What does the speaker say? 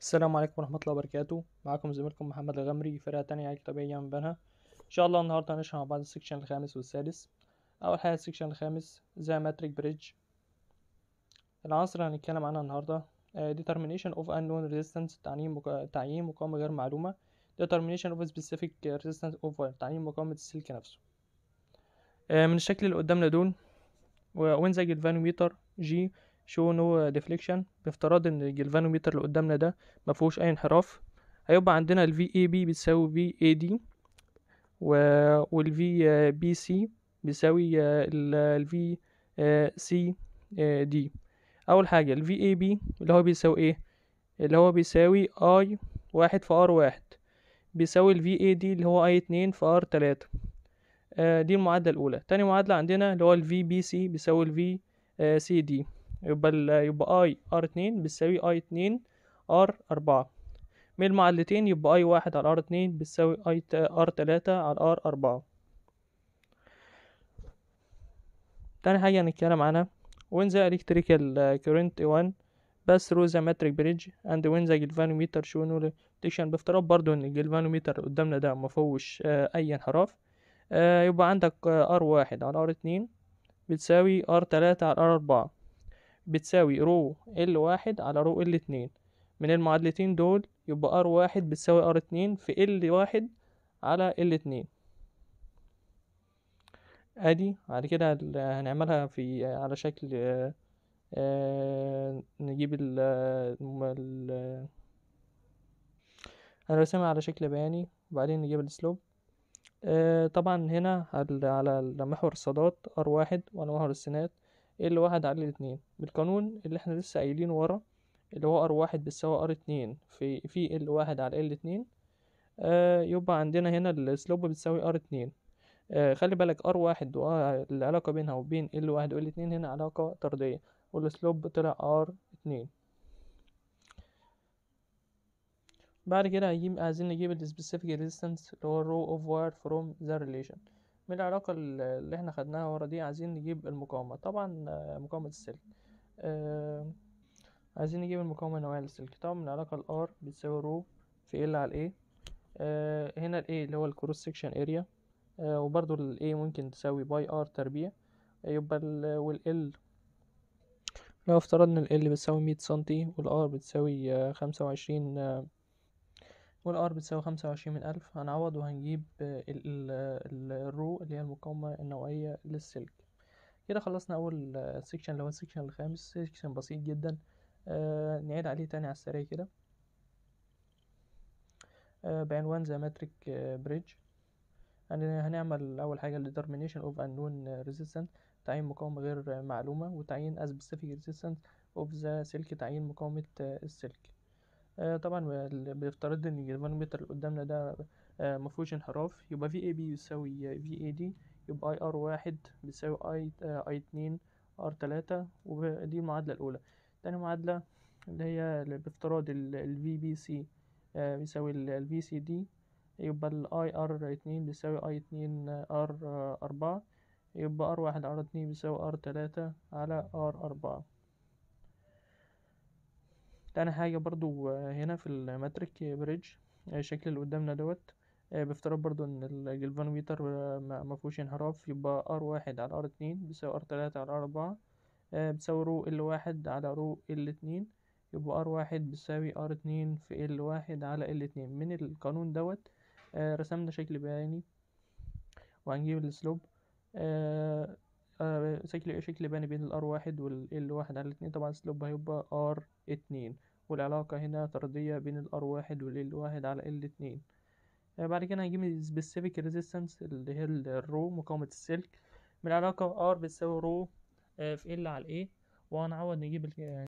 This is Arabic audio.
السلام عليكم ورحمة الله وبركاته معاكم زميلكم محمد الغمري فرقة تانية على طبيعية من يعني بنها إن شاء الله النهاردة هنشرح مع بعض السكشن الخامس والسادس أول حاجة السكشن الخامس ذا ماتريك بريدج العناصر اللي هنتكلم عنها النهاردة آه، determination of unknown resistance تعيين مك... تعيين مقاومة غير معلومة determination of specific resistance of wire تعيين مقاومة السلك نفسه آه، من الشكل اللي قدامنا دول وانزج الفانوميتر جي شو نو ديفليكشن بافتراض ان الجلفانوميتر اللي قدامنا ده ما فيهوش اي انحراف هيبقى عندنا الفي اي بي بتساوي في اي دي والفي بي سي بيساوي الفي سي دي اول حاجه الفي اي بي اللي هو بيساوي ايه اللي هو بيساوي اي واحد في ار واحد بيساوي الفي اي دي اللي هو اي اتنين في ار تلاتة آه، دي المعادله الاولى تاني معادله عندنا اللي هو الفي بي سي بيساوي الفي سي دي يبقى يبقى اي ار اتنين بتساوي اي اتنين ار اربعة من المعادلتين يبقى اي واحد على ار اتنين بتساوي اي ار تلاتة على ار اربعة تاني حاجة هنتكلم عنها when the electrical uh, current one بس through the metric bridge and when the galvanometer show no rotation بافتراض برضو ان الجلفانوميتر قدامنا ده مفهوش آه، اي انحراف آه، يبقى عندك ار آه، واحد على ار اتنين بتساوي ار تلاتة على ار اربعة بتساوي رو ال واحد على رو ال اتنين من المعادلتين دول يبقى ار واحد بتساوي ار اتنين في ال واحد على ال اتنين ادي بعد كده هنعملها في على شكل آه، آه، نجيب ال هنرسمها على شكل بياني وبعدين نجيب السلوب آه، طبعا هنا على محور الصادات ار واحد وعلى محور السينات ال واحد على الاتنين بالقانون اللي احنا لسه قايلينه ورا اللي هو ار واحد بتساوي ار اتنين في في ال واحد على ال اتنين آه يبقى عندنا هنا السلوب بتساوي ار اتنين آه خلي بالك ار واحد العلاقة بينها وبين ال واحد وال اتنين هنا علاقة طردية والسلوب طلع ار اتنين بعد كده عايزين نجيب specific resistance اللي هو row of wire from the relation من العلاقة اللي احنا خدناها ورا دي عايزين نجيب المقاومة طبعا آه، مقاومة السلك آه، عايزين نجيب المقاومة النوعية للسلك طبعا من العلاقة ال R بتساوي رو في ال على A آه، هنا ال A اللي هو الكروس سكشن اريا وبرضو ال A ممكن تساوي باي R تربيع آه، يبقى وال L لو افترضنا ال L بتساوي مية سنتي وال R بتساوي آه، خمسة وعشرين والار بتساوي خمسة وعشرين من ألف هنعوض وهنجيب الرو اللي هي المقاومة النوعية للسلك كده خلصنا أول سيكشن اللي هو السيكشن الخامس سيكشن بسيط جدا آه، نعيد عليه تاني على السريع كده آه، بعنوان ذا ماتريك بريدج هنعمل أول حاجة determination of unknown resistance تعيين مقاومة غير معلومة وتعيين as specific resistance of the سلك تعيين مقاومة السلك آه، طبعا بنفترض ان المانومتر اللي قدامنا ده آه، مفهوش انحراف يبقى في اي بي يساوي في اي دي يبقى اي ار واحد بيساوي اي اي آه، اتنين ار تلاتة ودي المعادلة الأولى تاني معادلة اللي هي بافتراض ال في بي سي بيساوي ال في سي دي يبقى ال اي ار اتنين بيساوي اي اتنين ار اربعة يبقى ار واحد ار اتنين بيساوي ار تلاتة على ار اربعة تاني حاجة برضو هنا في الماتريك بريدج الشكل اللي قدامنا دوت آه، بافتراض برضو ان الجلفانوميتر آه، مفهوش انحراف يبقى ار واحد على ار اتنين بيساوي ار تلاتة على ار اربعة آه، بتساوي رو ال واحد على رو ال اتنين يبقى ار واحد بيساوي ار اتنين في ال واحد على ال اتنين من القانون دوت رسمنا شكل بياني وهنجيب السلوب آه، شكل شكل بني بين الار واحد والال واحد على اتنين طبعا السلوب هيبقى ار اتنين والعلاقة هنا طردية بين الار واحد والال واحد على ال اتنين آه، بعد كده هنجيب السبيسيفيك ريزيستنس اللي هي الرو مقاومة السلك من العلاقة ار بتساوي رو آه، في ال على ايه وهنعوض نجيب